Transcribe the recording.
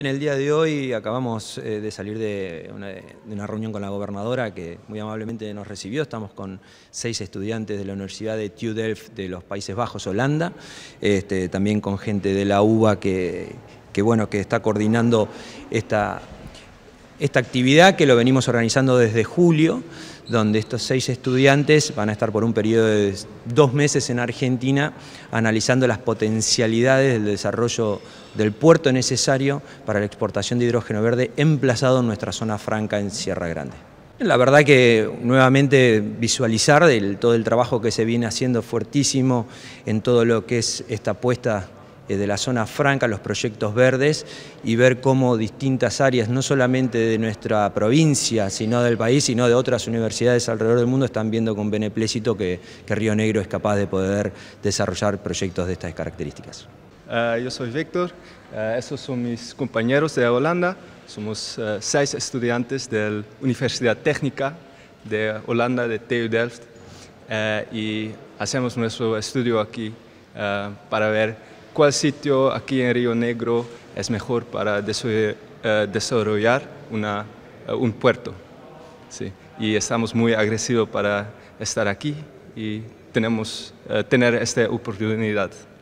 En el día de hoy acabamos eh, de salir de una, reunión con la gobernadora que muy amablemente nos recibió. Estamos con seis estudiantes de la Universidad de Tudelf de los Países Bajos, Holanda, este, también con gente de la UBA que, bueno, que está coordinando esta, esta actividad que lo venimos organizando desde julio, donde estos seis estudiantes van a estar por un periodo de dos meses en Argentina analizando las potencialidades del desarrollo del puerto necesario para la exportación de hidrógeno verde emplazado en nuestra zona franca en Sierra Grande. La verdad que nuevamente visualizar todo el trabajo que se viene haciendo fuertísimo en todo lo que es esta apuesta eh, de la zona franca, los proyectos verdes y ver cómo distintas áreas, no solamente de nuestra provincia, sino del país, sino de otras universidades alrededor del mundo, están viendo con beneplécito que, que Río Negro es capaz de poder desarrollar proyectos de estas características. Ah, yo soy Víctor, ah, esos estos son mis compañeros de Holanda, somos ah, seis estudiantes de la Universidad Técnica de Holanda, de TU Delft, y hacemos nuestro estudio aquí para ver cuál sitio aquí en Río Negro es mejor para eh, desarrollar eh, un puerto. Y estamos muy agradecidos para estar aquí y tenemos, eh, tener esta oportunidad.